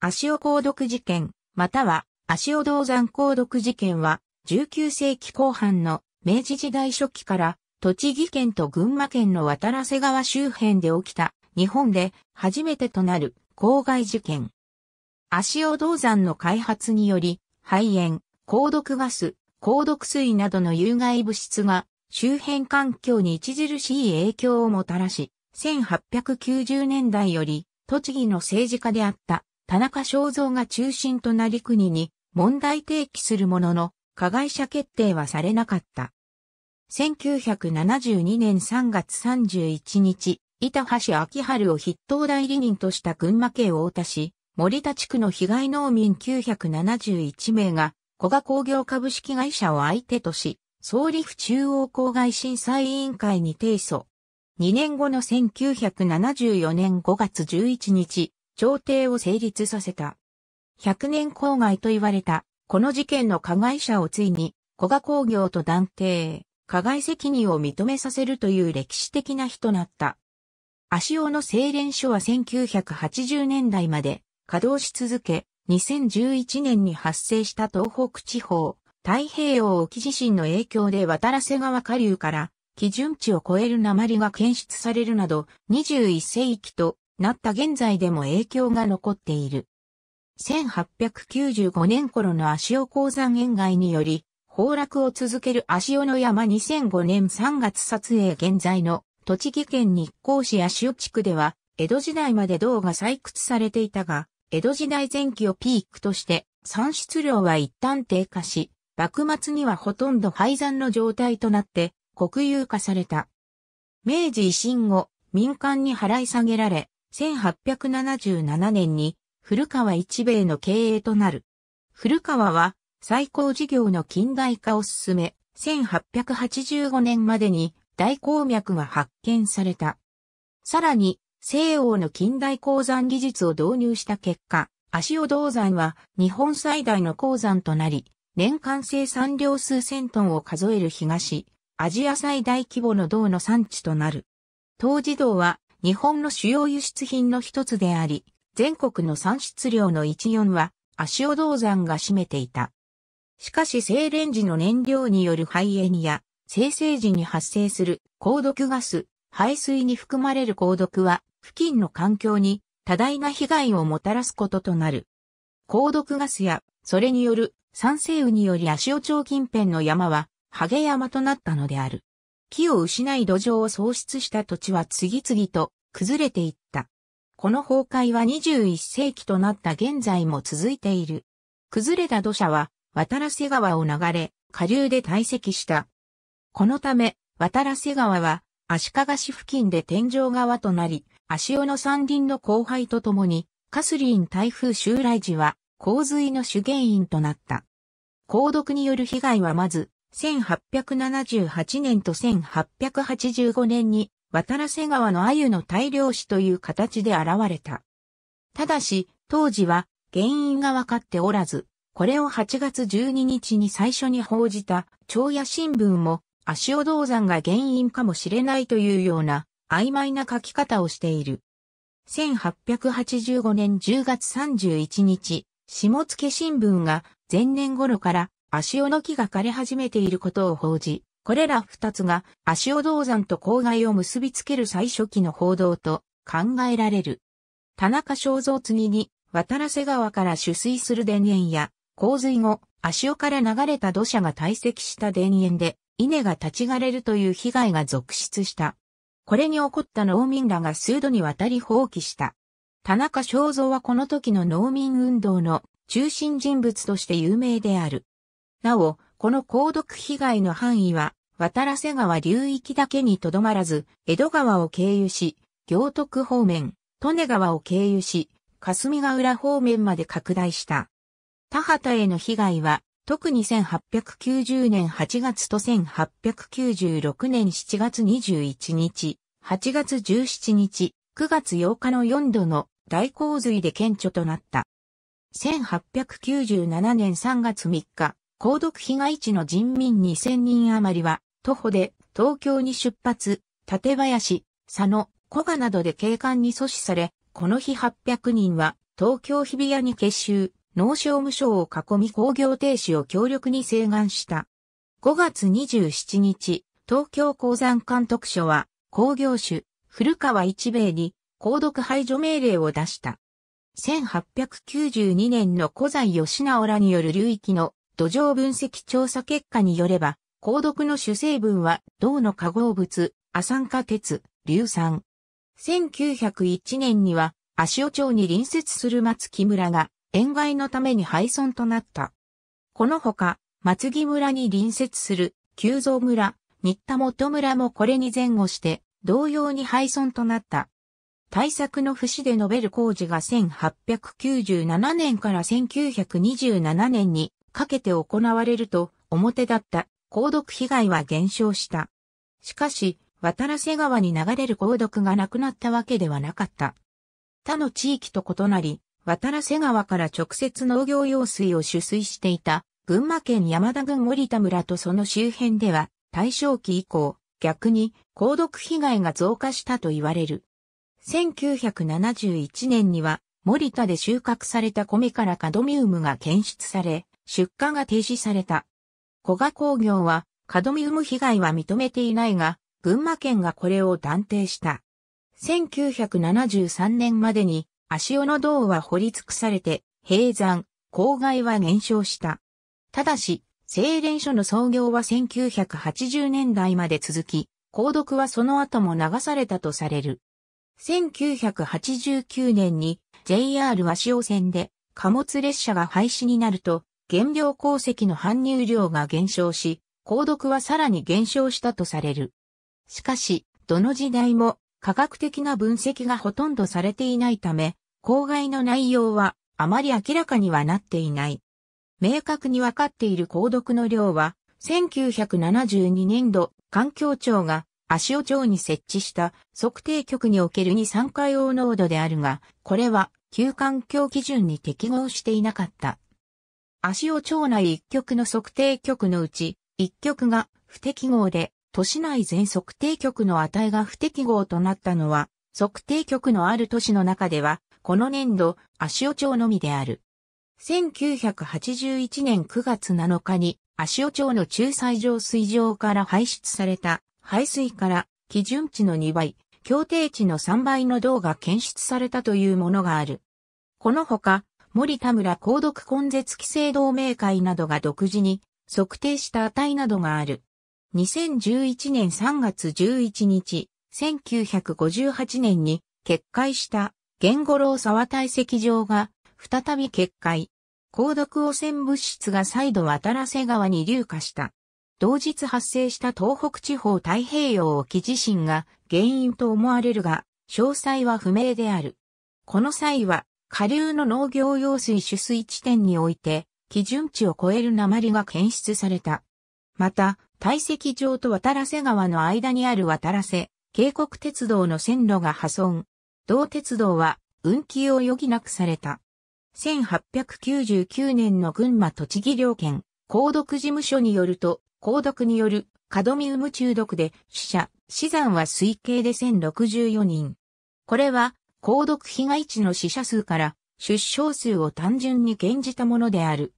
足尾鉱毒事件、または足尾銅山鉱毒事件は、19世紀後半の明治時代初期から、栃木県と群馬県の渡良瀬川周辺で起きた、日本で初めてとなる郊外事件。足尾銅山の開発により、肺炎、鉱毒ガス、鉱毒水などの有害物質が周辺環境に著しい影響をもたらし、1890年代より栃木の政治家であった田中正造が中心となり国に問題提起するものの、加害者決定はされなかった。1972年3月31日、板橋昭春を筆頭代理人とした群馬県太田市、森田地区の被害農民971名が、古賀工業株式会社を相手とし、総理府中央公害審査委員会に提訴。2年後の1974年5月11日、朝廷を成立させた。100年郊外と言われた、この事件の加害者をついに、古賀工業と断定、加害責任を認めさせるという歴史的な日となった。足尾の精錬所は1980年代まで稼働し続け、2011年に発生した東北地方、太平洋沖地震の影響で渡瀬川下流から基準値を超える鉛が検出されるなど21世紀となった現在でも影響が残っている。1895年頃の足尾鉱山沿外により、崩落を続ける足尾の山2005年3月撮影現在の栃木県日光市足尾地区では、江戸時代まで銅が採掘されていたが、江戸時代前期をピークとして、産出量は一旦低下し、幕末にはほとんど廃山の状態となって、国有化された。明治維新後、民間に払い下げられ、1877年に古川一米の経営となる。古川は最高事業の近代化を進め、1885年までに大鉱脈が発見された。さらに、西欧の近代鉱山技術を導入した結果、足尾銅山は日本最大の鉱山となり、年間生産量数千トンを数える東、アジア最大規模の銅の産地となる。当時銅は日本の主要輸出品の一つであり、全国の産出量の14は、足尾銅山が占めていた。しかし精錬時の燃料による肺炎や、生成時に発生する鉱毒ガス、排水に含まれる鉱毒は、付近の環境に多大な被害をもたらすこととなる。鉱毒ガスや、それによる酸性雨により足尾町近辺の山は、ハゲ山となったのである。木を失い土壌を喪失した土地は次々と崩れていった。この崩壊は21世紀となった現在も続いている。崩れた土砂は渡良瀬川を流れ、下流で堆積した。このため、渡良瀬川は足利市付近で天井川となり、足尾の山林の荒廃とともに、カスリン台風襲来時は洪水の主原因となった。鉱毒による被害はまず、1878年と1885年に渡良瀬川の鮎の大量死という形で現れた。ただし、当時は原因がわかっておらず、これを8月12日に最初に報じた朝野新聞も足尾銅山が原因かもしれないというような曖昧な書き方をしている。1885年10月31日、下野新聞が前年頃から足尾の木が枯れ始めていることを報じ、これら二つが足尾銅山と郊外を結びつける最初期の報道と考えられる。田中正造次に渡瀬川から取水する田園や洪水後、足尾から流れた土砂が堆積した田園で稲が立ち枯れるという被害が続出した。これに起こった農民らが数度にわたり放棄した。田中正造はこの時の農民運動の中心人物として有名である。なお、この鉱毒被害の範囲は、渡瀬川流域だけにとどまらず、江戸川を経由し、行徳方面、利根川を経由し、霞ヶ浦方面まで拡大した。田畑への被害は、特に1890年8月と1896年7月21日、8月17日、9月8日の4度の大洪水で顕著となった。1897年3月3日、鉱毒被害地の人民2000人余りは、徒歩で東京に出発、館林、佐野、古賀などで警官に阻止され、この日800人は東京日比谷に結集、農商務省を囲み工業停止を強力に請願した。5月27日、東京鉱山監督署は工業種、古川一兵衛に鉱毒排除命令を出した。1892年の古在義直らによる流域の土壌分析調査結果によれば、鉱毒の主成分は銅の化合物、亜酸化鉄、硫酸。1901年には、足尾町に隣接する松木村が、塩害のために廃村となった。このほか、松木村に隣接する、久蔵村、新田本村もこれに前後して、同様に廃村となった。対策の節で述べる工事が1897年から1927年にかけて行われると、表だった、鉱毒被害は減少した。しかし、渡良瀬川に流れる鉱毒がなくなったわけではなかった。他の地域と異なり、渡良瀬川から直接農業用水を取水していた、群馬県山田郡森田村とその周辺では、大正期以降、逆に鉱毒被害が増加したと言われる。1971年には、森田で収穫された米からカドミウムが検出され、出荷が停止された。古賀工業は、カドミウム被害は認めていないが、群馬県がこれを断定した。1973年までに、足尾の銅は掘り尽くされて、閉山、郊外は減少した。ただし、精錬所の創業は1980年代まで続き、鉱毒はその後も流されたとされる。1989年に JR 足尾線で貨物列車が廃止になると、原料鉱石の搬入量が減少し、鉱毒はさらに減少したとされる。しかし、どの時代も科学的な分析がほとんどされていないため、公害の内容はあまり明らかにはなっていない。明確に分かっている鉱毒の量は、1972年度、環境庁が足尾町に設置した測定局における二酸化硫黄濃度であるが、これは旧環境基準に適合していなかった。足尾町内一局の測定局のうち、一局が不適合で、都市内全測定局の値が不適合となったのは、測定局のある都市の中では、この年度、足尾町のみである。1981年9月7日に、足尾町の仲裁場水場から排出された排水から基準値の2倍、協定値の3倍の銅が検出されたというものがある。このほか、森田村鉱毒根絶規制同盟会などが独自に測定した値などがある。2011年3月11日、1958年に決壊した玄五郎沢堆積場が再び決壊。鉱毒汚染物質が再度渡らせ川に流下した。同日発生した東北地方太平洋沖地震が原因と思われるが、詳細は不明である。この際は下流の農業用水取水地点において、基準値を超える鉛が検出された。また、堆積場と渡瀬川の間にある渡瀬、渓谷鉄道の線路が破損。同鉄道は運休を余儀なくされた。1899年の群馬栃木両県、高毒事務所によると、高毒によるカドミウム中毒で死者、死産は推計で1064人。これは鉱毒被害地の死者数から出生数を単純に減じたものである。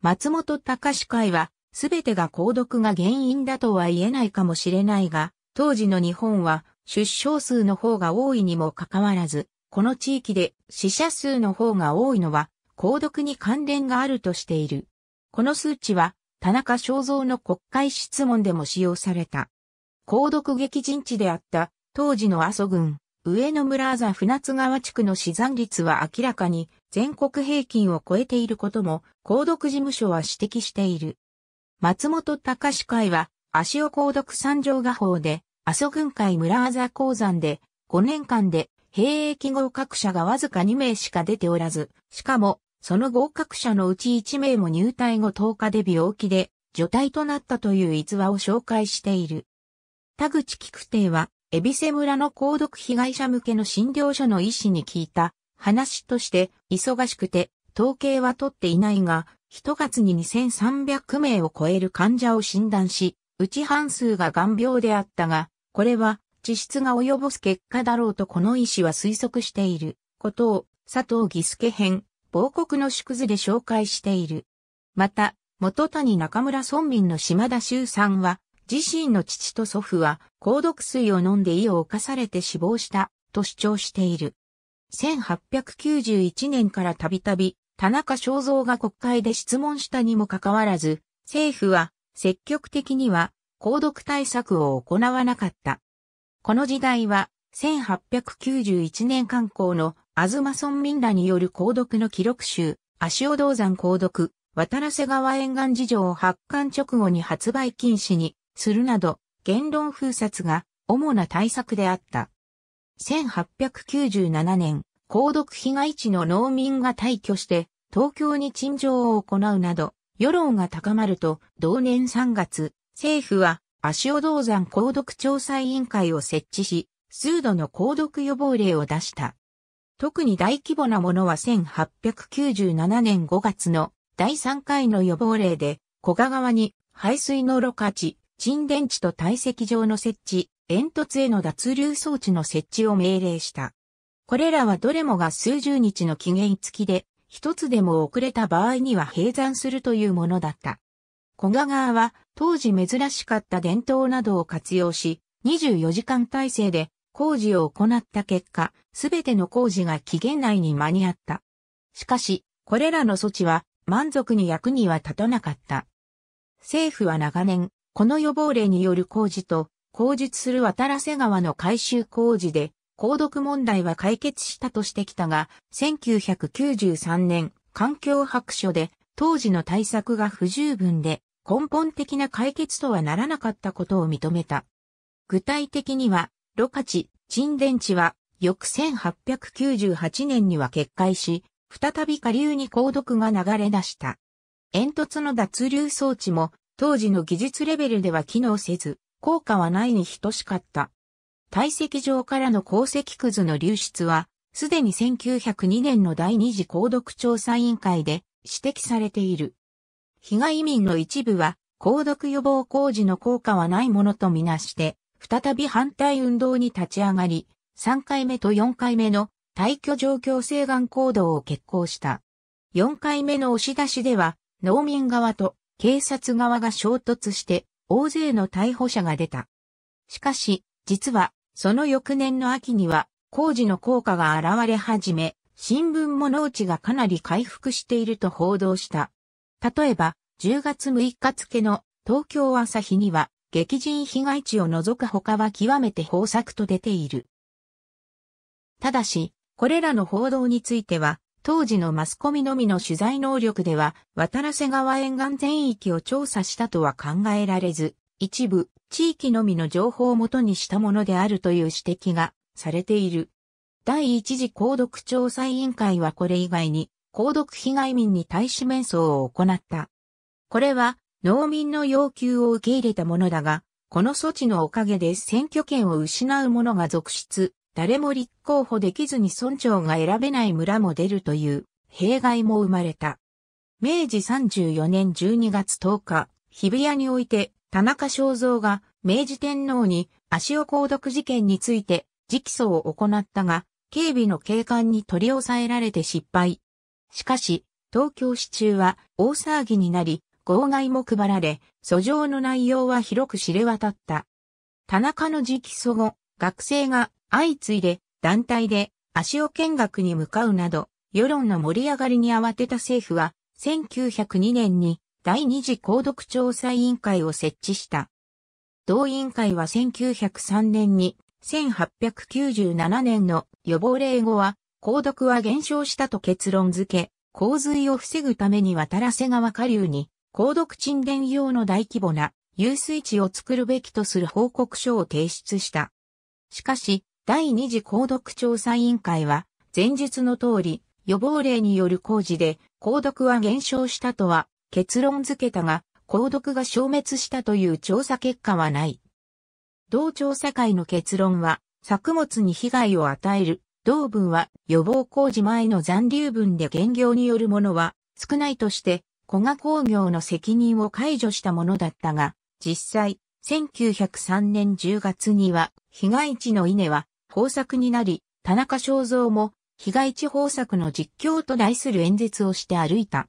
松本隆会は、すべてが鉱毒が原因だとは言えないかもしれないが、当時の日本は出生数の方が多いにもかかわらず、この地域で死者数の方が多いのは、鉱毒に関連があるとしている。この数値は、田中正造の国会質問でも使用された。鉱毒激甚地であった、当時の阿蘇郡、上野村あざ船津川地区の死産率は明らかに全国平均を超えていることも、購読事務所は指摘している。松本隆会は、足尾購読三条画法で、阿蘇軍会村あざ鉱山で、5年間で、兵役合格者がわずか2名しか出ておらず、しかも、その合格者のうち1名も入隊後10日で病気で、除隊となったという逸話を紹介している。田口菊亭は、エビセ村の購読被害者向けの診療所の医師に聞いた話として忙しくて統計は取っていないが、1月に2300名を超える患者を診断し、うち半数が癌病であったが、これは地質が及ぼす結果だろうとこの医師は推測していることを佐藤義介編、亡国の縮図で紹介している。また、元谷中村村民の島田修さんは、自身の父と祖父は、鉱毒水を飲んで胃を犯されて死亡した、と主張している。1891年からたびたび、田中正造が国会で質問したにもかかわらず、政府は積極的には、鉱毒対策を行わなかった。この時代は、1891年刊行の、東村民らによる鉱毒の記録集、足尾銅山鉱毒、渡瀬川沿岸事情発刊直後に発売禁止にするなど、言論封殺が主な対策であった。1897年、鉱毒被害地の農民が退去して、東京に陳情を行うなど、世論が高まると、同年3月、政府は、足尾銅山鉱毒調査委員会を設置し、数度の鉱毒予防令を出した。特に大規模なものは1897年5月の第3回の予防令で、小賀川に排水のろ過地、沈電池と堆積場の設置、煙突への脱流装置の設置を命令した。これらはどれもが数十日の期限付きで、一つでも遅れた場合には閉山するというものだった。古賀川は当時珍しかった伝統などを活用し、24時間体制で工事を行った結果、すべての工事が期限内に間に合った。しかし、これらの措置は満足に役には立たなかった。政府は長年、この予防例による工事と、口述する渡良瀬川の改修工事で、鉱毒問題は解決したとしてきたが、1993年、環境白書で、当時の対策が不十分で、根本的な解決とはならなかったことを認めた。具体的には、ロカチ、沈殿池は、翌1898年には決壊し、再び下流に鉱毒が流れ出した。煙突の脱流装置も当時の技術レベルでは機能せず、効果はないに等しかった。堆積場からの鉱石くずの流出は、すでに1902年の第二次鉱毒調査委員会で指摘されている。被害民の一部は、鉱毒予防工事の効果はないものとみなして、再び反対運動に立ち上がり、3回目と4回目の退去状況請願行動を決行した。4回目の押し出しでは、農民側と警察側が衝突して大勢の逮捕者が出た。しかし、実は、その翌年の秋には、工事の効果が現れ始め、新聞も農地がかなり回復していると報道した。例えば、10月6日付の東京朝日には、激甚被害地を除く他は極めて豊作と出ている。ただし、これらの報道については、当時のマスコミのみの取材能力では、渡良瀬川沿岸全域を調査したとは考えられず、一部、地域のみの情報をもとにしたものであるという指摘がされている。第一次鉱毒調査委員会はこれ以外に、鉱毒被害民に対し面相を行った。これは、農民の要求を受け入れたものだが、この措置のおかげで選挙権を失う者が続出、誰も立候補できずに村長が選べない村も出るという弊害も生まれた。明治34年12月10日、日比谷において田中正造が明治天皇に足尾鉱毒事件について直訴を行ったが、警備の警官に取り押さえられて失敗。しかし、東京市中は大騒ぎになり、号外も配られ、訴状の内容は広く知れ渡った。田中の直訴後、学生が相次いで団体で足尾見学に向かうなど、世論の盛り上がりに慌てた政府は、1902年に第二次鉱毒調査委員会を設置した。同委員会は1903年に、1897年の予防令後は、鉱毒は減少したと結論付け、洪水を防ぐために渡ら瀬川下流に、鉱毒沈殿用の大規模な遊水地を作るべきとする報告書を提出した。しかし、第二次鉱毒調査委員会は、前述の通り、予防例による工事で、鉱毒は減少したとは結論付けたが、鉱毒が消滅したという調査結果はない。同調査会の結論は、作物に被害を与える。同分は予防工事前の残留分で減業によるものは少ないとして、古賀工業の責任を解除したものだったが、実際、1903年10月には、被害地の稲は豊作になり、田中正造も被害地方作の実況と題する演説をして歩いた。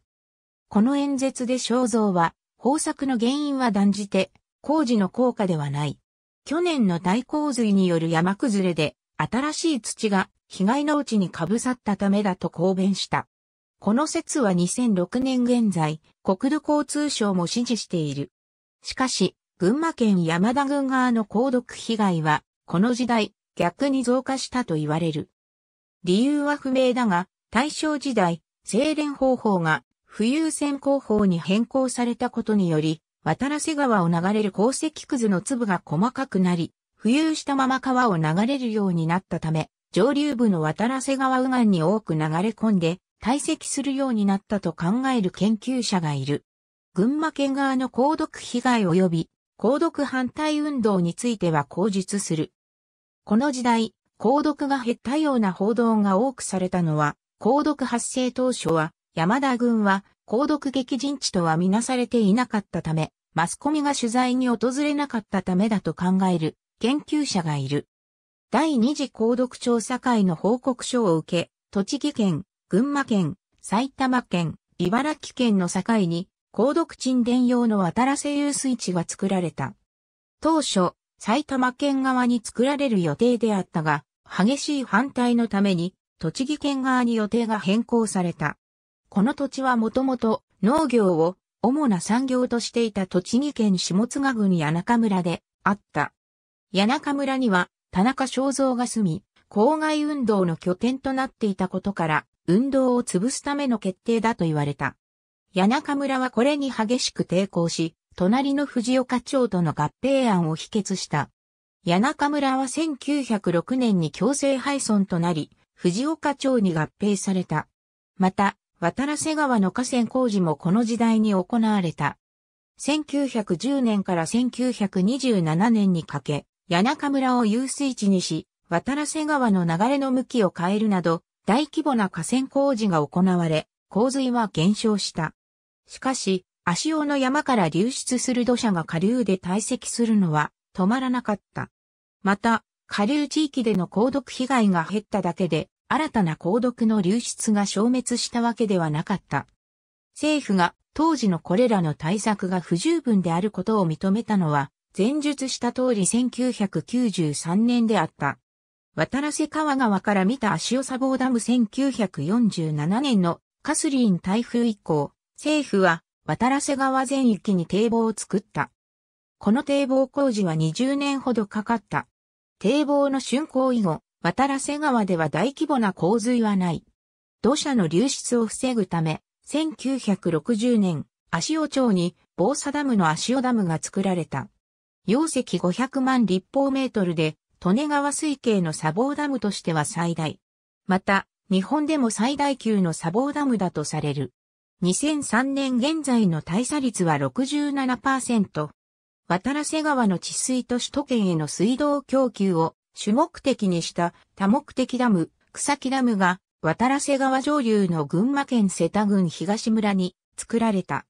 この演説で正造は、豊作の原因は断じて、工事の効果ではない。去年の大洪水による山崩れで、新しい土が被害のうちにかぶさったためだと公弁した。この説は2006年現在、国土交通省も支持している。しかし、群馬県山田郡側の高毒被害は、この時代、逆に増加したと言われる。理由は不明だが、大正時代、精錬方法が浮遊線工法に変更されたことにより、渡良瀬川を流れる鉱石くずの粒が細かくなり、浮遊したまま川を流れるようになったため、上流部の渡良瀬川右岸に多く流れ込んで、堆積するようになったと考える研究者がいる。群馬県側の鉱毒被害及び、鉱毒反対運動については口述する。この時代、鉱毒が減ったような報道が多くされたのは、鉱毒発生当初は、山田軍は、鉱毒激甚地とはみなされていなかったため、マスコミが取材に訪れなかったためだと考える研究者がいる。第二次鉱毒調査会の報告書を受け、栃木県、群馬県、埼玉県、茨城県の境に、鉱毒沈殿用の渡良瀬遊水地が作られた。当初、埼玉県側に作られる予定であったが、激しい反対のために、栃木県側に予定が変更された。この土地はもともと農業を主な産業としていた栃木県下津郡谷中村であった。谷中村には田中正造が住み、郊外運動の拠点となっていたことから、運動を潰すための決定だと言われた。谷中村はこれに激しく抵抗し、隣の藤岡町との合併案を否決した。谷中村は1906年に強制廃村となり、藤岡町に合併された。また、渡良瀬川の河川工事もこの時代に行われた。1910年から1927年にかけ、谷中村を遊水地にし、渡良瀬川の流れの向きを変えるなど、大規模な河川工事が行われ、洪水は減少した。しかし、足尾の山から流出する土砂が下流で堆積するのは止まらなかった。また、下流地域での鉱毒被害が減っただけで、新たな鉱毒の流出が消滅したわけではなかった。政府が当時のこれらの対策が不十分であることを認めたのは、前述した通り1993年であった。渡良瀬川川から見た足尾砂防ダム1947年のカスリーン台風以降、政府は渡良瀬川全域に堤防を作った。この堤防工事は20年ほどかかった。堤防の竣工以後、渡良瀬川では大規模な洪水はない。土砂の流出を防ぐため、1960年、足尾町に防砂ダムの足尾ダムが作られた。容積500万立方メートルで、利根川水系の砂防ダムとしては最大。また、日本でも最大級の砂防ダムだとされる。2003年現在の大差率は67%。渡良瀬川の治水と首都圏への水道供給を主目的にした多目的ダム、草木ダムが渡良瀬川上流の群馬県瀬田郡東村に作られた。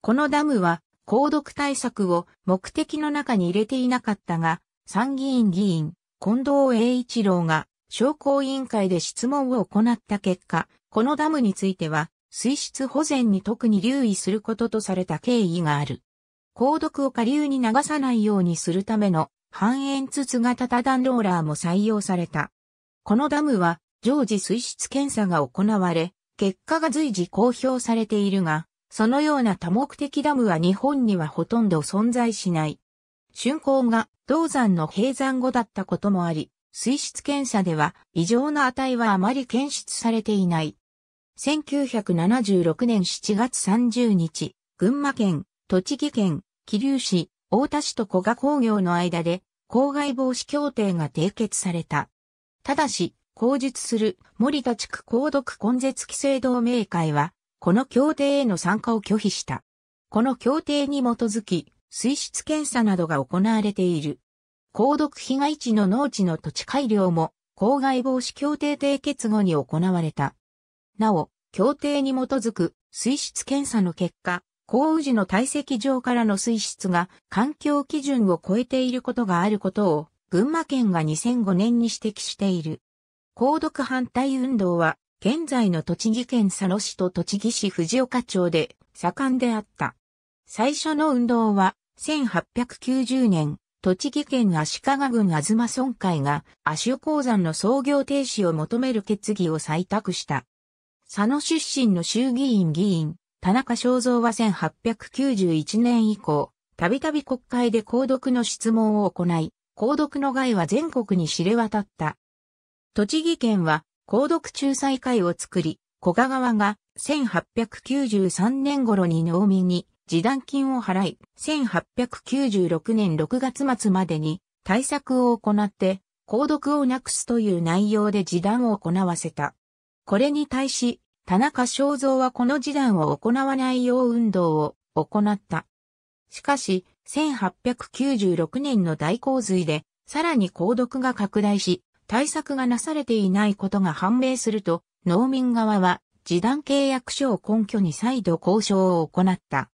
このダムは、高読対策を目的の中に入れていなかったが、参議院議員、近藤栄一郎が、商工委員会で質問を行った結果、このダムについては、水質保全に特に留意することとされた経緯がある。鉱毒を下流に流さないようにするための半円筒型多段ローラーも採用された。このダムは常時水質検査が行われ、結果が随時公表されているが、そのような多目的ダムは日本にはほとんど存在しない。竣工が銅山の閉山後だったこともあり、水質検査では異常な値はあまり検出されていない。1976年7月30日、群馬県、栃木県、桐生市、大田市と古賀工業の間で、公害防止協定が締結された。ただし、公述する森田地区公毒根絶規制同盟会は、この協定への参加を拒否した。この協定に基づき、水質検査などが行われている。公毒被害地の農地の土地改良も、公害防止協定締結後に行われた。なお、協定に基づく水質検査の結果、降雨時の堆積場からの水質が環境基準を超えていることがあることを群馬県が2005年に指摘している。高読反対運動は現在の栃木県佐野市と栃木市藤岡町で盛んであった。最初の運動は1890年、栃木県足利郡東村会が足尾鉱山の創業停止を求める決議を採択した。佐野出身の衆議院議員、田中正造は1891年以降、たびたび国会で公読の質問を行い、公読の害は全国に知れ渡った。栃木県は公読仲裁会を作り、古賀川が1893年頃に農民に示談金を払い、1896年6月末までに対策を行って、公読をなくすという内容で示談を行わせた。これに対し、田中正造はこの示談を行わないよう運動を行った。しかし、1896年の大洪水で、さらに鉱毒が拡大し、対策がなされていないことが判明すると、農民側は、示談契約書を根拠に再度交渉を行った。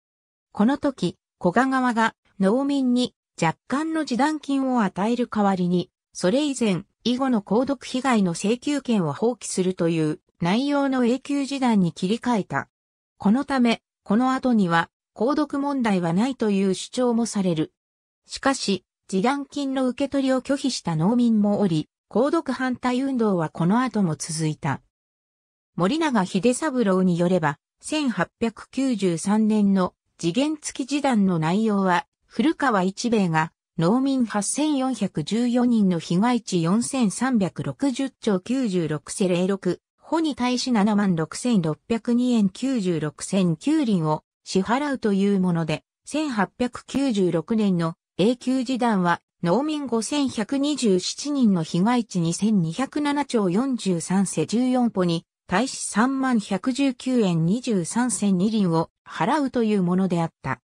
この時、古賀側が農民に若干の示談金を与える代わりに、それ以前、以後の購読被害の請求権を放棄するという内容の永久示談に切り替えた。このため、この後には、購読問題はないという主張もされる。しかし、示談金の受け取りを拒否した農民もおり、購読反対運動はこの後も続いた。森永秀三郎によれば、1893年の次元付き示談の内容は、古川一兵衛が農民8414人の被害地4360兆96世06、保に対し76602円96銭9輪を支払うというもので、1896年の永久時団は農民5127人の被害地2207兆43世14歩に対し3119円23銭2輪を払うというものであった。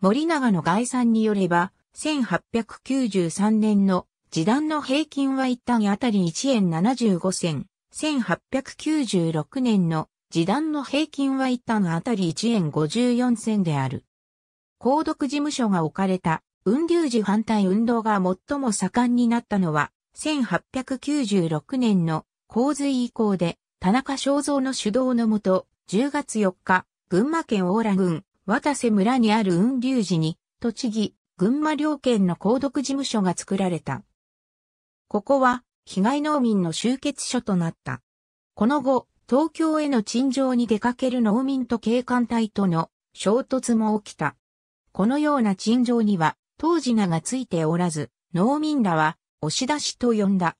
森永の概算によれば、1893年の時短の平均は一旦あたり1円75銭。1896年の時短の平均は一旦あたり1円54銭である。高読事務所が置かれた運流時反対運動が最も盛んになったのは1896年の洪水以降で田中正造の主導のもと10月4日群馬県大良郡渡瀬村にある雲龍寺に栃木群馬両県の公独事務所が作られた。ここは、被害農民の集結所となった。この後、東京への陳情に出かける農民と警官隊との衝突も起きた。このような陳情には、当時名がついておらず、農民らは、押し出しと呼んだ。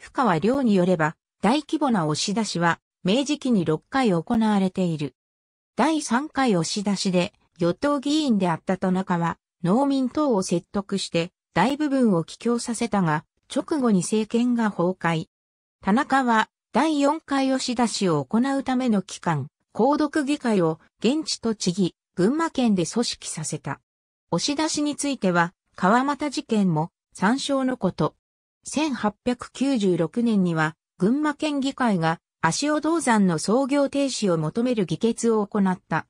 深川亮によれば、大規模な押し出しは、明治期に6回行われている。第3回押し出しで、与党議員であった田中は、農民等を説得して大部分を帰郷させたが、直後に政権が崩壊。田中は第4回押し出しを行うための機関、公読議会を現地栃木、群馬県で組織させた。押し出しについては、川又事件も参照のこと。1896年には、群馬県議会が足尾銅山の創業停止を求める議決を行った。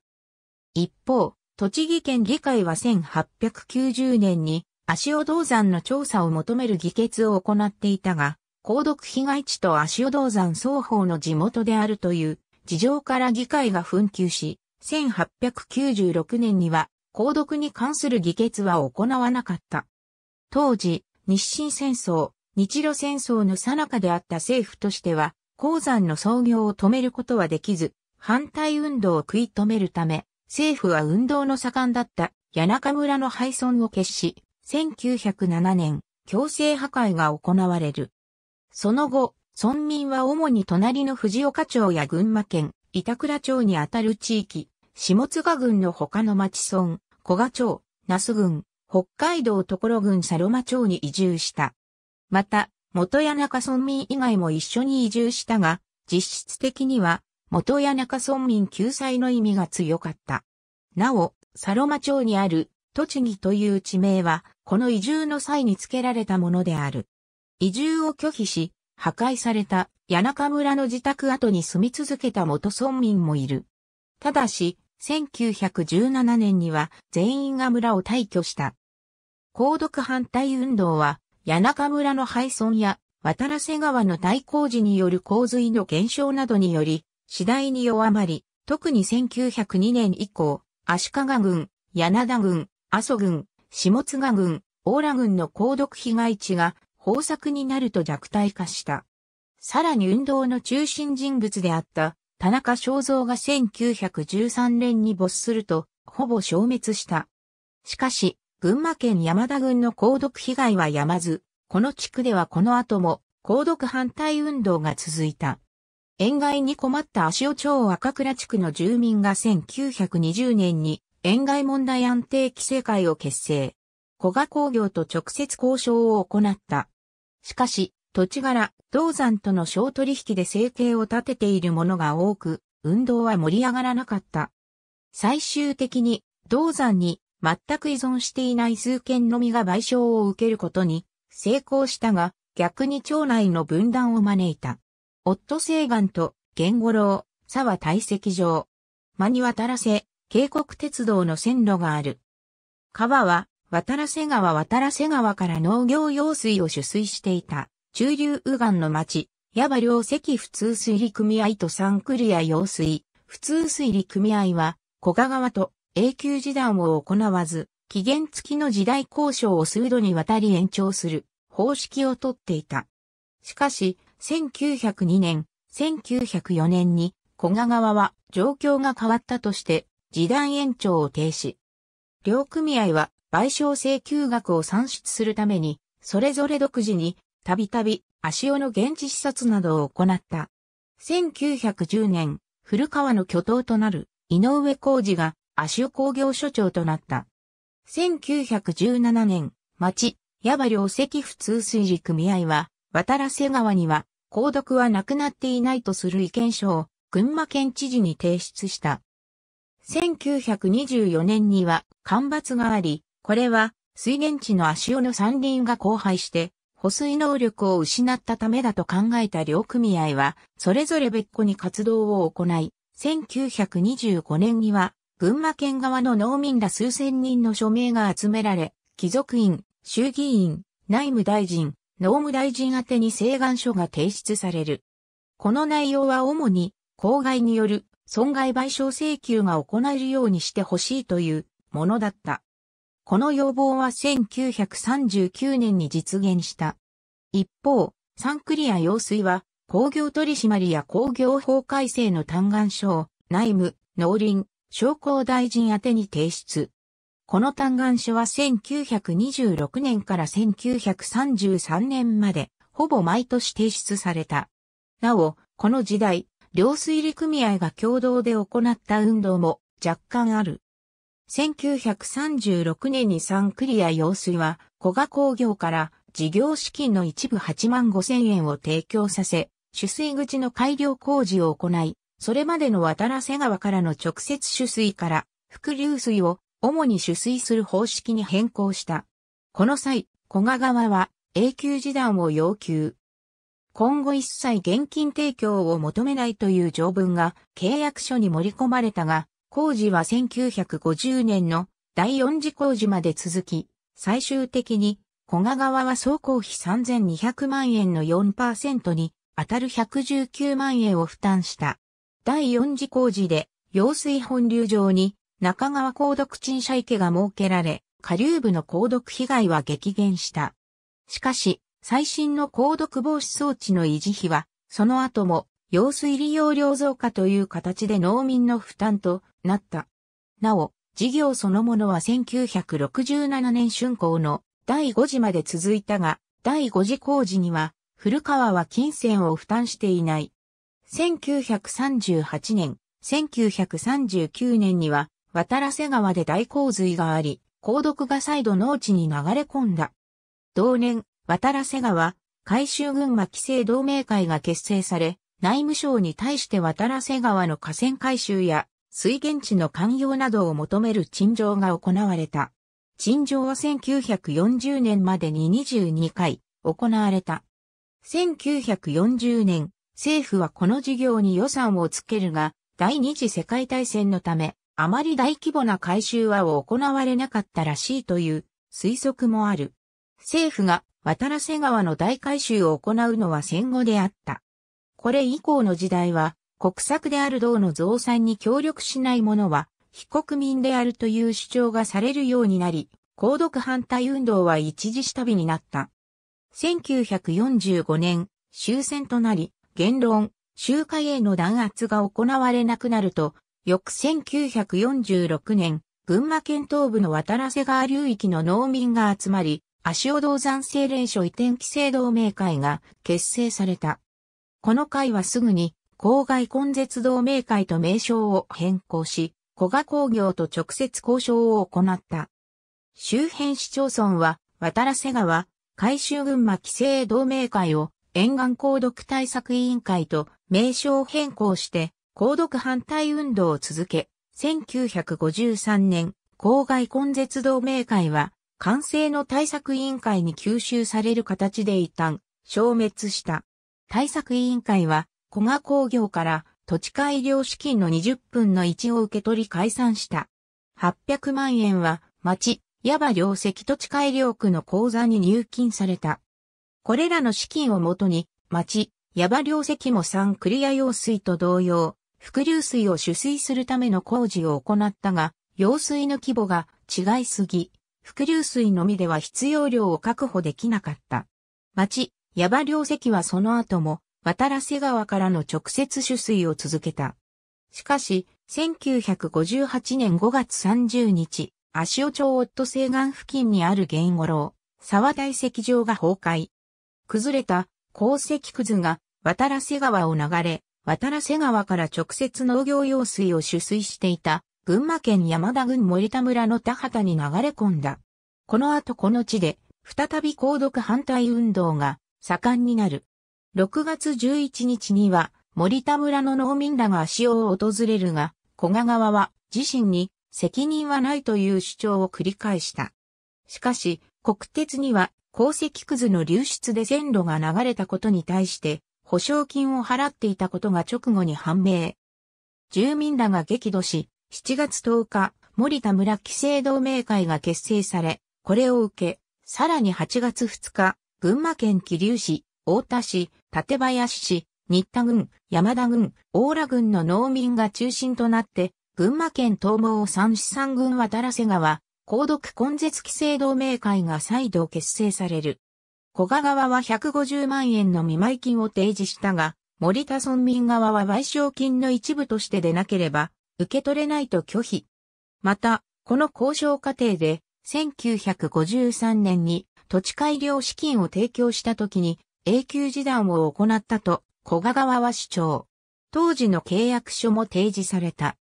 一方、栃木県議会は1890年に足尾銅山の調査を求める議決を行っていたが、鉱毒被害地と足尾銅山双方の地元であるという事情から議会が紛糾し、1896年には鉱毒に関する議決は行わなかった。当時、日清戦争、日露戦争の最中であった政府としては、鉱山の創業を止めることはできず、反対運動を食い止めるため、政府は運動の盛んだった谷中村の廃村を決し、1907年、強制破壊が行われる。その後、村民は主に隣の藤岡町や群馬県、板倉町にあたる地域、下津郡の他の町村、古賀町、那須郡、北海道所郡佐呂間町に移住した。また、元谷中村民以外も一緒に移住したが、実質的には元谷中村民救済の意味が強かった。なお、サロマ町にある栃木という地名は、この移住の際に付けられたものである。移住を拒否し、破壊された谷中村の自宅跡に住み続けた元村民もいる。ただし、1917年には全員が村を退去した。高読反対運動は、谷中村の廃村や渡瀬川の大工事による洪水の減少などにより、次第に弱まり、特に1902年以降、足利軍、柳田軍、阿蘇軍、下津賀軍、大良軍の鉱毒被害地が豊作になると弱体化した。さらに運動の中心人物であった田中正造が1913年に没すると、ほぼ消滅した。しかし、群馬県山田郡の鉱毒被害はやまず、この地区ではこの後も鉱毒反対運動が続いた。塩害に困った足尾町赤倉地区の住民が1920年に塩害問題安定規制会を結成。古賀工業と直接交渉を行った。しかし、土地柄、銅山との小取引で生計を立てているものが多く、運動は盛り上がらなかった。最終的に、銅山に全く依存していない数件のみが賠償を受けることに成功したが、逆に町内の分断を招いた。オットセガンと、玄五郎、沢堆石場。間に渡らせ、渓谷鉄道の線路がある。川は、渡らせ川渡らせ川から農業用水を取水していた、中流右岸の町、矢場両石普通水利組合とサンクルや用水、普通水利組合は、小賀川と永久時段を行わず、期限付きの時代交渉を数度にわたり延長する方式をとっていた。しかし、1902年、1904年に、古賀川は状況が変わったとして、時短延長を停止。両組合は賠償請求額を算出するために、それぞれ独自に、たびたび、足尾の現地視察などを行った。1910年、古川の巨頭となる、井上浩二が、足尾工業所長となった。1917年、町、矢場両石普通水事組合は、渡良瀬川には、鉱毒はなくなっていないとする意見書を、群馬県知事に提出した。1924年には干ばつがあり、これは水源地の足尾の山林が荒廃して、保水能力を失ったためだと考えた両組合は、それぞれ別個に活動を行い、1925年には、群馬県側の農民ら数千人の署名が集められ、貴族院、衆議院、内務大臣、農務大臣宛てに請願書が提出される。この内容は主に、公害による損害賠償請求が行えるようにしてほしいというものだった。この要望は1939年に実現した。一方、サンクリア用水は工業取締や工業法改正の嘆願書を内務、農林、商工大臣宛てに提出。この単願書は1926年から1933年まで、ほぼ毎年提出された。なお、この時代、両水利組合が共同で行った運動も若干ある。1936年にサンクリア用水は、古賀工業から事業資金の一部8万5千円を提供させ、取水口の改良工事を行い、それまでの渡良瀬川からの直接取水から、伏流水を主に取水する方式に変更した。この際、古賀側は永久示談を要求。今後一切現金提供を求めないという条文が契約書に盛り込まれたが、工事は1950年の第4次工事まで続き、最終的に古賀側は総工費3200万円の4%に当たる119万円を負担した。第4次工事で用水本流場に中川鉱毒陳下池が設けられ、下流部の鉱毒被害は激減した。しかし、最新の鉱毒防止装置の維持費は、その後も、用水利用量増加という形で農民の負担となった。なお、事業そのものは1967年春工の第5次まで続いたが、第5次工事には、古川は金銭を負担していない。1938年、1939年には、渡良瀬川で大洪水があり、鉱毒が再度農地に流れ込んだ。同年、渡良瀬川、海州群馬規制同盟会が結成され、内務省に対して渡良瀬川の河川改修や水源地の寛容などを求める陳情が行われた。陳情は1940年までに22回行われた。1940年、政府はこの事業に予算をつけるが、第二次世界大戦のため、あまり大規模な改修は行われなかったらしいという推測もある。政府が渡瀬川の大改修を行うのは戦後であった。これ以降の時代は国策である道の増産に協力しない者は非国民であるという主張がされるようになり、公独反対運動は一時下火になった。1945年、終戦となり、言論、集会への弾圧が行われなくなると、翌1946年、群馬県東部の渡良瀬川流域の農民が集まり、足尾銅山精令所移転規制同盟会が結成された。この会はすぐに、郊外根絶同盟会と名称を変更し、古賀工業と直接交渉を行った。周辺市町村は、渡良瀬川、海州群馬規制同盟会を沿岸鉱毒対策委員会と名称を変更して、公読反対運動を続け、1953年、公害根絶同盟会は、完成の対策委員会に吸収される形で一旦、消滅した。対策委員会は、古賀工業から土地改良資金の20分の1を受け取り解散した。800万円は、町、矢場両石土地改良区の口座に入金された。これらの資金をもとに、町、矢場両石も産クリア用水と同様、伏流水を取水するための工事を行ったが、用水の規模が違いすぎ、伏流水のみでは必要量を確保できなかった。町、矢場両石はその後も、渡瀬川からの直接取水を続けた。しかし、1958年5月30日、足尾町夫西岸付近にある玄五郎、沢大石場が崩壊。崩れた鉱石くずが渡瀬川を流れ、渡瀬川から直接農業用水を取水していた群馬県山田郡森田村の田畑に流れ込んだ。この後この地で再び高毒反対運動が盛んになる。6月11日には森田村の農民らが足尾を訪れるが、古賀川は自身に責任はないという主張を繰り返した。しかし、国鉄には鉱石くずの流出で線路が流れたことに対して保証金を払っていたことが直後に判明。住民らが激怒し、7月10日、森田村規制同盟会が結成され、これを受け、さらに8月2日、群馬県桐生市、太田市、館林市、新田郡、山田郡、大浦郡の農民が中心となって、群馬県東毛三市三郡渡良瀬川、高読根絶規制同盟会が再度結成される。古賀側は150万円の見舞金を提示したが、森田村民側は賠償金の一部としてでなければ、受け取れないと拒否。また、この交渉過程で、1953年に土地改良資金を提供した時に永久示談を行ったと古賀側は主張。当時の契約書も提示された。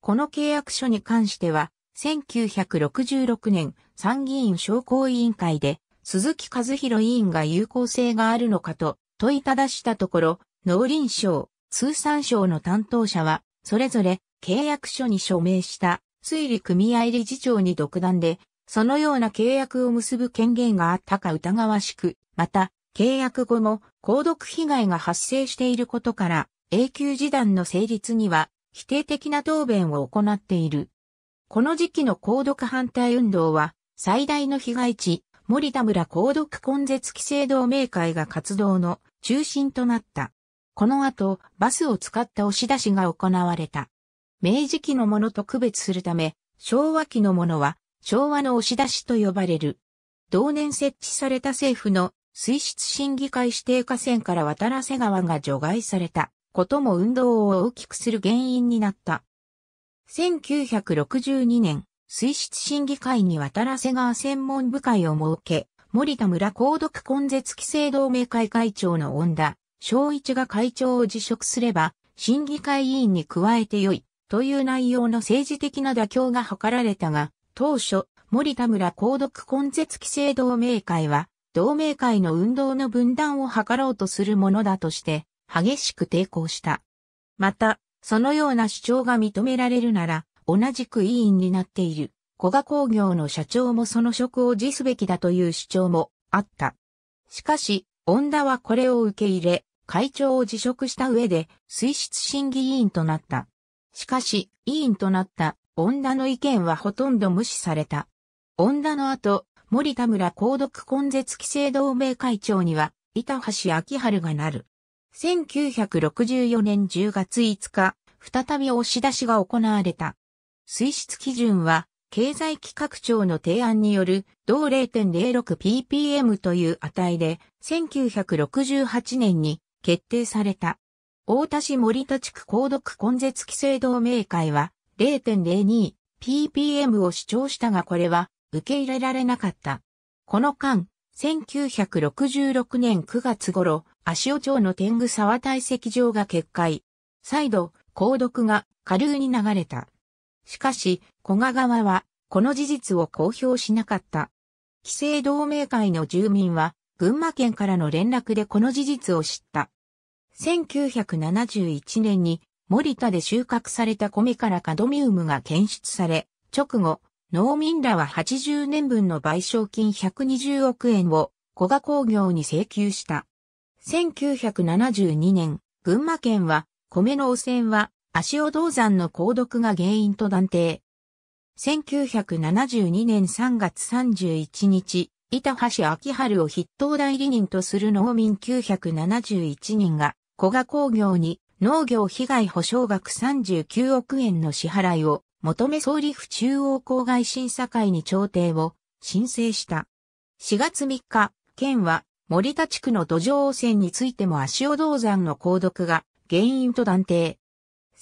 この契約書に関しては、1966年参議院商工委員会で鈴木和弘委員が有効性があるのかと問いただしたところ、農林省、通産省の担当者は、それぞれ契約書に署名した水利組合理事長に独断で、そのような契約を結ぶ権限があったか疑わしく、また、契約後も、購読被害が発生していることから、永久示談の成立には、否定的な答弁を行っている。この時期の購読反対運動は、最大の被害地、森田村高読根絶規制同盟会が活動の中心となった。この後、バスを使った押し出しが行われた。明治期のものと区別するため、昭和期のものは、昭和の押し出しと呼ばれる。同年設置された政府の水質審議会指定河川から渡良瀬川が除外されたことも運動を大きくする原因になった。1962年、水質審議会に渡らせ川専門部会を設け、森田村高読根絶規制同盟会会長の恩田、昭一が会長を辞職すれば、審議会委員に加えてよい、という内容の政治的な妥協が図られたが、当初、森田村高読根絶規制同盟会は、同盟会の運動の分断を図ろうとするものだとして、激しく抵抗した。また、そのような主張が認められるなら、同じく委員になっている、古賀工業の社長もその職を辞すべきだという主張もあった。しかし、恩田はこれを受け入れ、会長を辞職した上で、水質審議委員となった。しかし、委員となった恩田の意見はほとんど無視された。恩田の後、森田村公読根絶規制同盟会長には、板橋秋春がなる。1964年10月5日、再び押し出しが行われた。水質基準は、経済企画庁の提案による同 0.06ppm という値で1968年に決定された。大田市森田地区高毒根絶規制同盟会は 0.02ppm を主張したがこれは受け入れられなかった。この間、1966年9月頃、足尾町の天狗沢堆積場が決壊。再度、高毒が下流に流れた。しかし、古賀側は、この事実を公表しなかった。規制同盟会の住民は、群馬県からの連絡でこの事実を知った。1971年に、森田で収穫された米からカドミウムが検出され、直後、農民らは80年分の賠償金120億円を古賀工業に請求した。1972年、群馬県は米の汚染は足尾銅山の鉱毒が原因と断定。1972年3月31日、板橋秋春を筆頭代理人とする農民971人が、古賀工業に農業被害保障額39億円の支払いを求め総理府中央郊外審査会に調停を申請した。4月3日、県は森田地区の土壌汚染についても足尾銅山の鉱毒が原因と断定。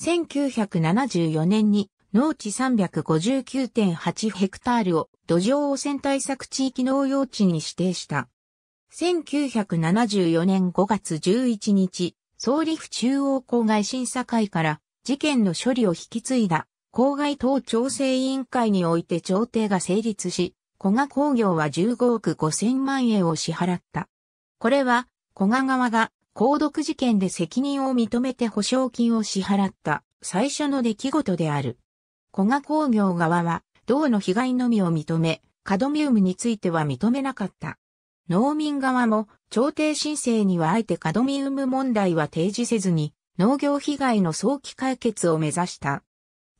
1974年に農地359.8ヘクタールを土壌汚染対策地域農用地に指定した。1974年5月11日、総理府中央郊外審査会から事件の処理を引き継いだ郊外等調整委員会において調停が成立し、小賀工業は15億5000万円を支払った。これは、小賀側が購読事件で責任を認めて保証金を支払った最初の出来事である。古賀工業側は、銅の被害のみを認め、カドミウムについては認めなかった。農民側も、調停申請にはあえてカドミウム問題は提示せずに、農業被害の早期解決を目指した。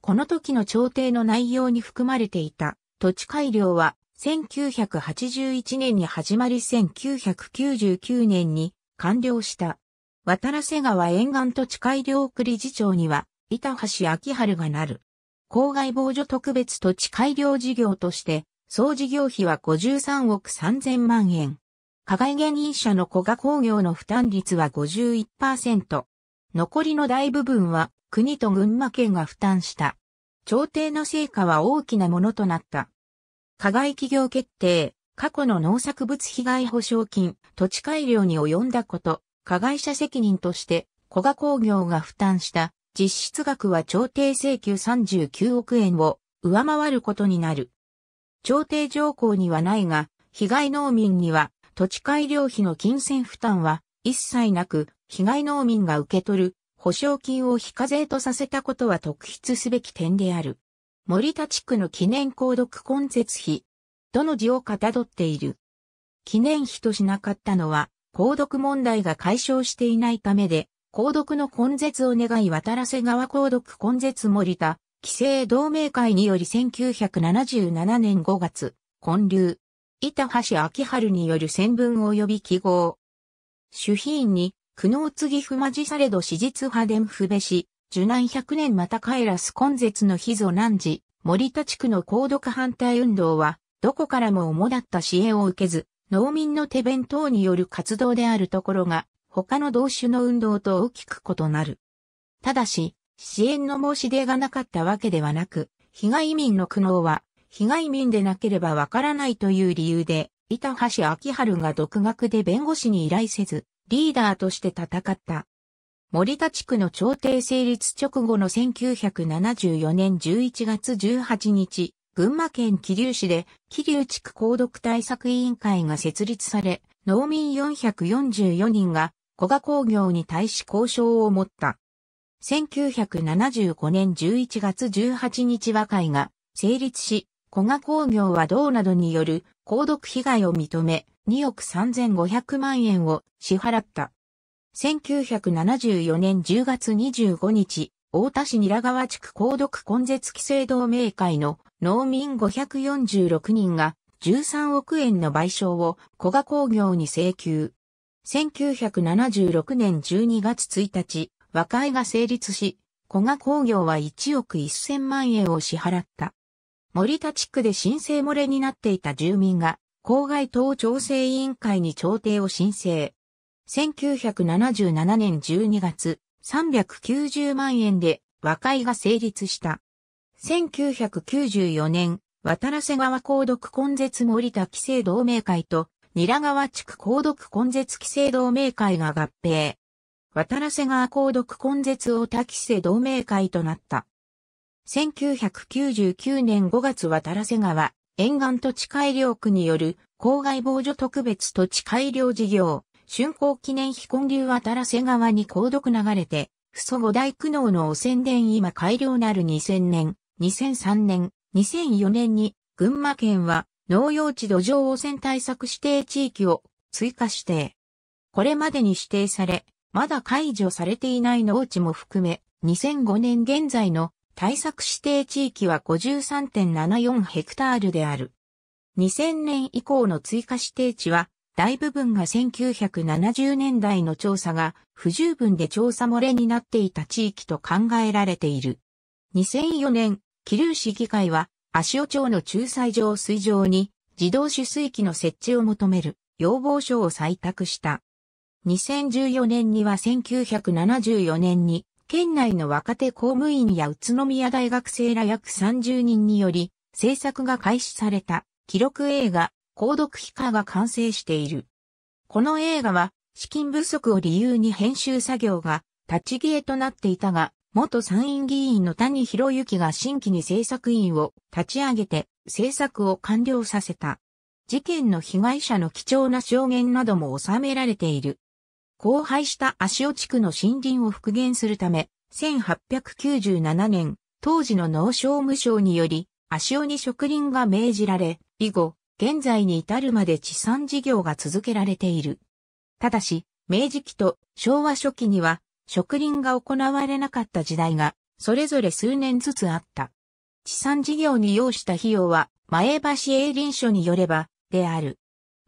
この時の調停の内容に含まれていた土地改良は1981年に始まり1999年に完了した。渡良瀬川沿岸土地改良区理事長には、板橋昭春がなる。公害防除特別土地改良事業として、総事業費は53億3000万円。加害原因者の古賀工業の負担率は51%。残りの大部分は国と群馬県が負担した。調停の成果は大きなものとなった。加害企業決定、過去の農作物被害保証金、土地改良に及んだこと、加害者責任として、古賀工業が負担した実質額は調停請求39億円を上回ることになる。調停条項にはないが、被害農民には土地改良費の金銭負担は一切なく、被害農民が受け取る保証金を非課税とさせたことは特筆すべき点である。森田地区の記念購読根絶費、どの字をかたどっている。記念碑としなかったのは、公読問題が解消していないためで、公読の根絶を願い渡らせ川公読根絶森田、規制同盟会により1977年5月、建立、板橋秋春による宣文及び記号。主賓に、苦悩継不まじされど史実派伝不べし、受難百年また帰らす根絶の秘蔵難事、森田地区の高読反対運動は、どこからも主だった支援を受けず、農民の手弁等による活動であるところが、他の同種の運動と大きく異なる。ただし、支援の申し出がなかったわけではなく、被害民の苦悩は、被害民でなければわからないという理由で、板橋秋春が独学で弁護士に依頼せず、リーダーとして戦った。森田地区の朝廷成立直後の1974年11月18日、群馬県桐生市で桐生地区高毒対策委員会が設立され、農民444人が古賀工業に対し交渉を持った。1975年11月18日和解が成立し、古賀工業は銅などによる鉱毒被害を認め、2億3500万円を支払った。1974年10月25日、大田市ニ川地区鉱読根絶規制同盟会の農民546人が13億円の賠償を古賀工業に請求。1976年12月1日、和解が成立し、古賀工業は1億1000万円を支払った。森田地区で申請漏れになっていた住民が、郊外等調整委員会に調停を申請。1977年12月、390万円で和解が成立した。1994年、渡瀬川高毒根絶森田規制同盟会と、ニラ川地区高毒根絶規制同盟会が合併。渡瀬川高毒根絶大田規制同盟会となった。1999年5月渡瀬川、沿岸土地改良区による、公害防除特別土地改良事業、春光記念非行流渡瀬川に高毒流れて、不祖五大苦悩の汚染伝今改良なる2000年、2003年、2004年に群馬県は農用地土壌汚染対策指定地域を追加指定。これまでに指定され、まだ解除されていない農地も含め、2005年現在の対策指定地域は53.74ヘクタールである。2000年以降の追加指定地は、大部分が1970年代の調査が不十分で調査漏れになっていた地域と考えられている。2004年、桐生市議会は、足尾町の仲裁場水上に自動取水器の設置を求める要望書を採択した。2014年には1974年に、県内の若手公務員や宇都宮大学生ら約30人により、制作が開始された記録映画、購読ヒ化が完成している。この映画は、資金不足を理由に編集作業が立ち消えとなっていたが、元参院議員の谷博之が新規に政策委員を立ち上げて政策を完了させた。事件の被害者の貴重な証言なども収められている。荒廃した足尾地区の森林を復元するため、1897年、当時の農商務省により、足尾に植林が命じられ、以後、現在に至るまで地産事業が続けられている。ただし、明治期と昭和初期には植林が行われなかった時代が、それぞれ数年ずつあった。地産事業に要した費用は、前橋営林署によれば、である。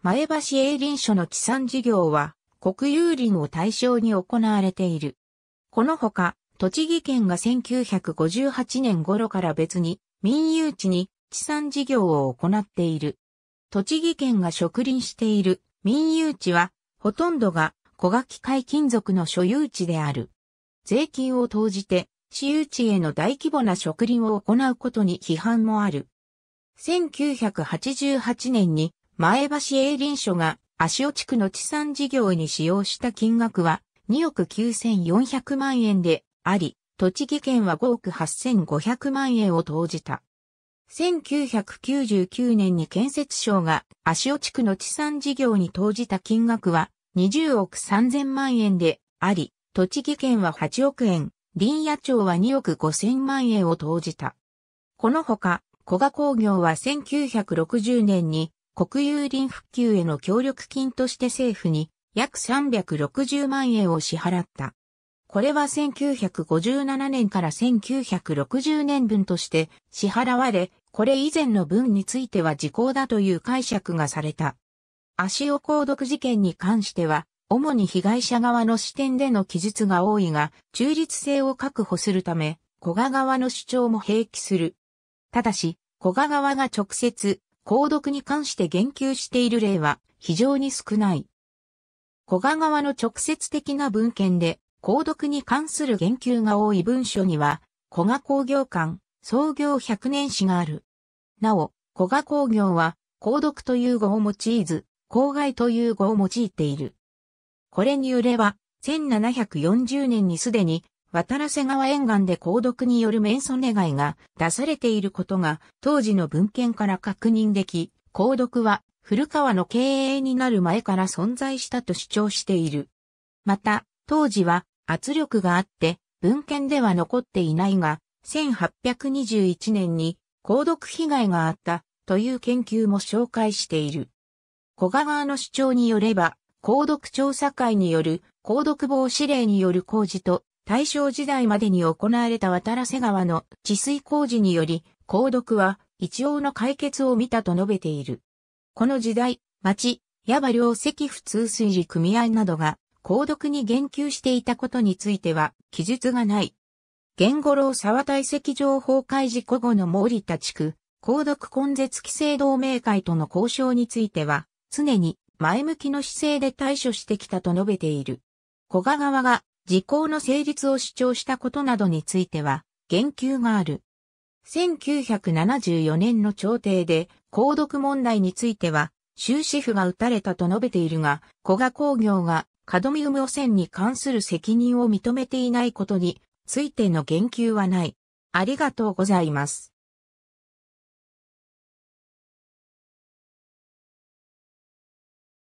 前橋営林署の地産事業は、国有林を対象に行われている。このほか、栃木県が1958年頃から別に民有地に地産事業を行っている。栃木県が植林している民有地はほとんどが小垣海金属の所有地である。税金を投じて、私有地への大規模な植林を行うことに批判もある。1988年に前橋営林署が足尾地区の地産事業に使用した金額は2億9400万円であり、栃木県は5億8500万円を投じた。1999年に建設省が足尾地区の地産事業に投じた金額は20億3000万円であり、栃木県は8億円、林野町は2億5000万円を投じた。このほか、古賀工業は1960年に国有林復旧への協力金として政府に約360万円を支払った。これは1957年から1960年分として支払われ、これ以前の分については時効だという解釈がされた。足尾鉱毒事件に関しては、主に被害者側の視点での記述が多いが、中立性を確保するため、古賀側の主張も併記する。ただし、古賀側が直接、鉱毒に関して言及している例は非常に少ない。古賀側の直接的な文献で、鉱毒に関する言及が多い文書には、古賀工業館、創業100年史がある。なお、古賀工業は、鉱毒という語を用いず、公害という語を用いている。これによれば、1740年にすでに、渡良瀬川沿岸で公毒による免訴願いが出されていることが、当時の文献から確認でき、公毒は古川の経営になる前から存在したと主張している。また、当時は圧力があって、文献では残っていないが、1821年に、公毒被害があったという研究も紹介している。小賀川の主張によれば、鉱毒調査会による鉱毒防止令による工事と大正時代までに行われた渡良瀬川の治水工事により、鉱毒は一応の解決を見たと述べている。この時代、町、矢場両石府通水利組合などが、鉱毒に言及していたことについては、記述がない。玄五郎沢大石情報開示古後の森田地区、鉱毒根絶規制同盟会との交渉については、常に前向きの姿勢で対処してきたと述べている。古賀側が時効の成立を主張したことなどについては、言及がある。1974年の朝廷で、鉱毒問題については、終止符が打たれたと述べているが、古賀工業がカドミウム汚染に関する責任を認めていないことについての言及はない。ありがとうございます。